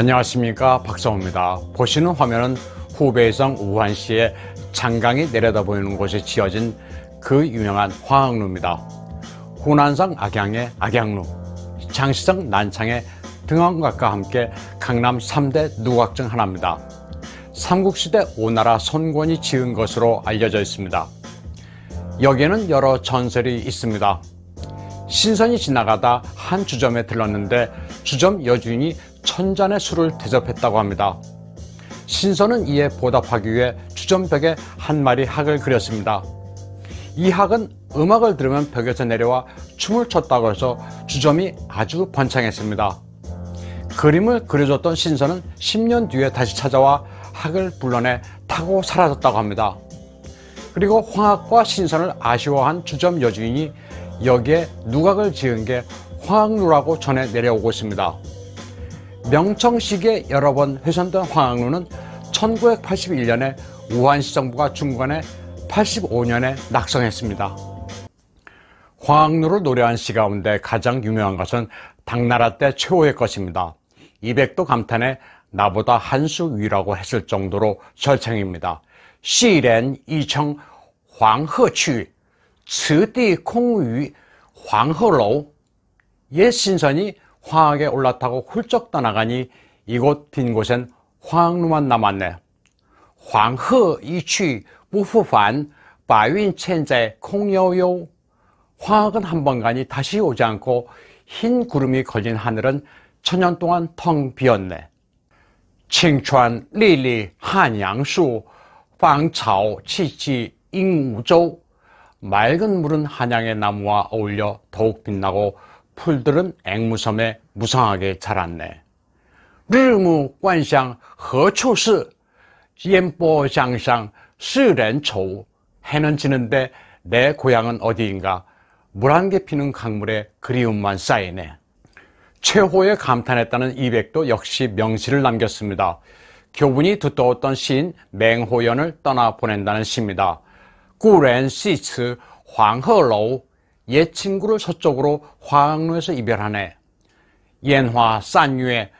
안녕하십니까 박성호입니다. 보시는 화면은 후베이성 우한시의 창강이 내려다보이는 곳에 지어진 그 유명한 화학로입니다 후난성 악양의 악양로 장시성 난창의 등왕각과 함께 강남 3대 누각 중 하나입니다. 삼국시대 오나라 손권이 지은 것으로 알려져 있습니다. 여기에는 여러 전설이 있습니다. 신선이 지나가다 한 주점에 들렀는데 주점 여주인이 천잔의 술을 대접했다고 합니다. 신선은 이에 보답하기 위해 주전벽에 한 마리 학을 그렸습니다. 이 학은 음악을 들으면 벽에서 내려와 춤을 췄다고 해서 주점이 아주 번창했습니다. 그림을 그려줬던 신선은 10년 뒤에 다시 찾아와 학을 불러내 타고 사라졌다고 합니다. 그리고 황학과 신선을 아쉬워한 주점 여주인이 여기에 누각을 지은 게 황학루라고 전해 내려오고 있습니다. 명청식의 여러 번 훼손된 황학로는 1981년에 우한시 정부가 중간에 85년에 낙성했습니다. 황학로를 노래한 시 가운데 가장 유명한 것은 당나라 때최후의 것입니다. 2 0 0도 감탄에 나보다 한 수 위라고 했을 정도로 절창입니다. 시렌 이청 황허취 츠디 콩위 황허로 옛 신선이 화학에 올라타고 훌쩍 떠나가니 이곳 빈 곳엔 황루만 남았네. 황허 이취 무후반 바윈 천재 콩여요. 화학은 한 번 가니 다시 오지 않고 흰 구름이 걸린 하늘은 천년 동안 텅 비었네. 칭찬 리리 한양수 방차오 치치 잉우조 맑은 물은 한양의 나무와 어울려 더욱 빛나고 풀들은 앵무섬에 무성하게 자랐네. 르무 관상 허초스 옌보장상 스렌초우 해는 지는데 내 고향은 어디인가 물안개 피는 강물에 그리움만 쌓이네. 최호의 감탄했다는 이백도 역시 명시를 남겼습니다. 교분이 두터웠던 시인 맹호연을 떠나 보낸다는 시입니다. 꾸렌시츠 황허로우 옛 친구를 서쪽으로 화학로에서 이별하네. 옌화싼유에샤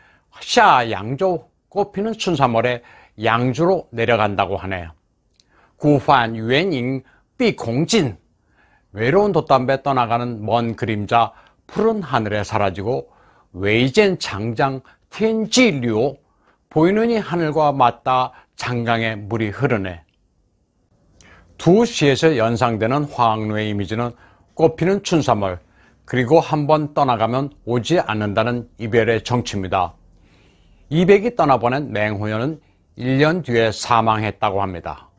양조 꽃피는 춘삼월에 양주로 내려간다고 하네. 구판 유엔잉 삐공진 외로운 돛담배 떠나가는 먼 그림자 푸른 하늘에 사라지고 웨이젠 장장 텐지류 보이는 니 하늘과 맞닿아 장강에 물이 흐르네. 두 시에서 연상되는 화학로의 이미지는 꽃피는 춘삼월 그리고 한번 떠나가면 오지 않는다는 이별의 정치입니다. 2 0 0이 떠나보낸 맹호연은 1년 뒤에 사망했다고 합니다.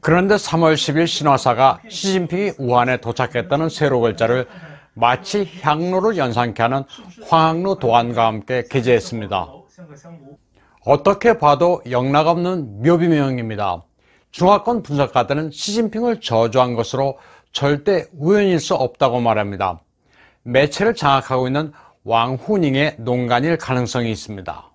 그런데 3월 10일 신화사가 시진핑이 우한에 도착했다는 세로 글자를 마치 향로를 연상케 하는 황학로 도안과 함께 게재했습니다. 어떻게 봐도 영락없는 묘비명입니다. 중화권 분석가들은 시진핑을 저주한 것으로 절대 우연일 수 없다고 말합니다. 매체를 장악하고 있는 왕후닝의 농간일 가능성이 있습니다.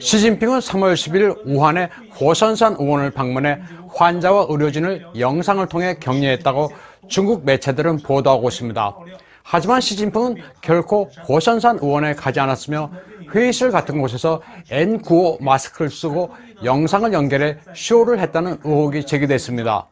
시진핑은 3월 11일 우한의 호선산 의원을 방문해 환자와 의료진을 영상을 통해 격려했다고 중국 매체들은 보도하고 있습니다. 하지만 시진핑은 결코 호선산 의원에 가지 않았으며 회의실 같은 곳에서 N95 마스크를 쓰고 영상을 연결해 쇼를 했다는 의혹이 제기됐습니다.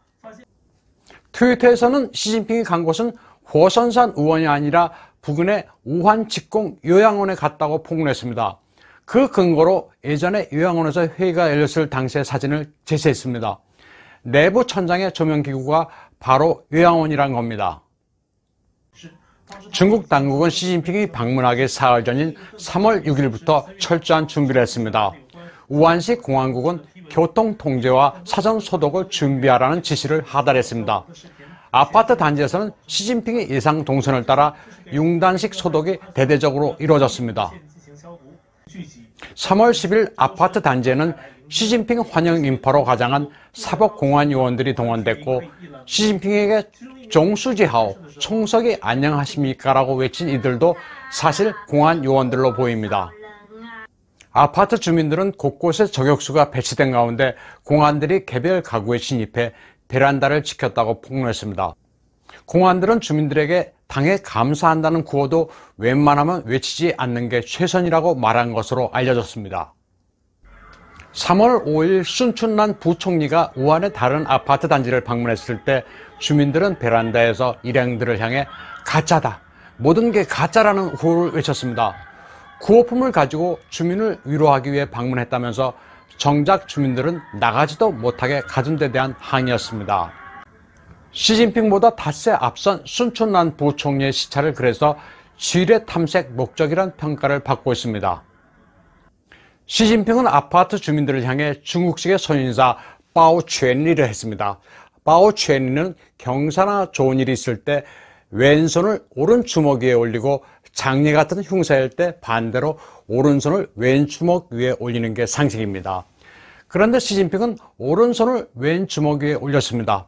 트위터에서는 시진핑이 간 곳은 호선산 의원이 아니라 부근의 우한 직공 요양원에 갔다고 폭로했습니다. 그 근거로 예전에 요양원에서 회의가 열렸을 당시의 사진을 제시했습니다. 내부 천장의 조명기구가 바로 요양원이란 겁니다. 중국 당국은 시진핑이 방문하기 사흘 전인 3월 6일부터 철저한 준비를 했습니다. 우한시 공항국은 교통 통제와 사전 소독을 준비하라는 지시를 하달했습니다. 아파트 단지에서는 시진핑의 예상 동선을 따라 융단식 소독이 대대적으로 이루어졌습니다. 3월 10일 아파트 단지에는 시진핑 환영 인파로 가장한 사법공안 요원들이 동원됐고 시진핑에게 종수지하오 총석이 안녕하십니까라고 외친 이들도 사실 공안 요원들로 보입니다. 아파트 주민들은 곳곳에 저격수가 배치된 가운데 공안들이 개별 가구에 진입해 베란다를 지켰다고 폭로했습니다. 공안들은 주민들에게 당에 감사한다는 구호도 웬만하면 외치지 않는 게 최선이라고 말한 것으로 알려졌습니다. 3월 5일 순춘난 부총리가 우한의 다른 아파트 단지를 방문했을 때 주민들은 베란다에서 일행들을 향해 가짜다. 모든 게 가짜라는 호를 외쳤습니다. 구호품을 가지고 주민을 위로하기 위해 방문했다면서 정작 주민들은 나가지도 못하게 가둔 데 대한 항의였습니다. 시진핑보다 닷새 앞선 순천난 부총리의 시찰을 그래서 지뢰 탐색 목적이란 평가를 받고 있습니다. 시진핑은 아파트 주민들을 향해 중국식의 선인사 바오 첸리를 했습니다. 바오 첸리는 경사나 좋은 일이 있을 때 왼손을 오른 주먹 위에 올리고 장례 같은 흉사일 때 반대로 오른손을 왼주먹 위에 올리는 게 상식입니다. 그런데 시진핑은 오른손을 왼주먹 위에 올렸습니다.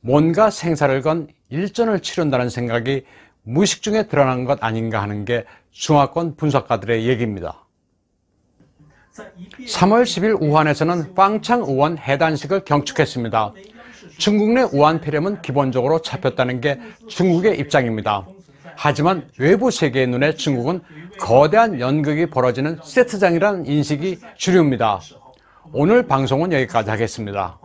뭔가 생사를 건 일전을 치른다는 생각이 무식 중에 드러난 것 아닌가 하는 게 중화권 분석가들의 얘기입니다. 3월 10일 우한에서는 빵창 우한 해단식을 경축했습니다. 중국 내 우한 폐렴은 기본적으로 잡혔다는 게 중국의 입장입니다. 하지만 외부 세계의 눈에 중국은 거대한 연극이 벌어지는 세트장이라는 인식이 주류입니다. 오늘 방송은 여기까지 하겠습니다.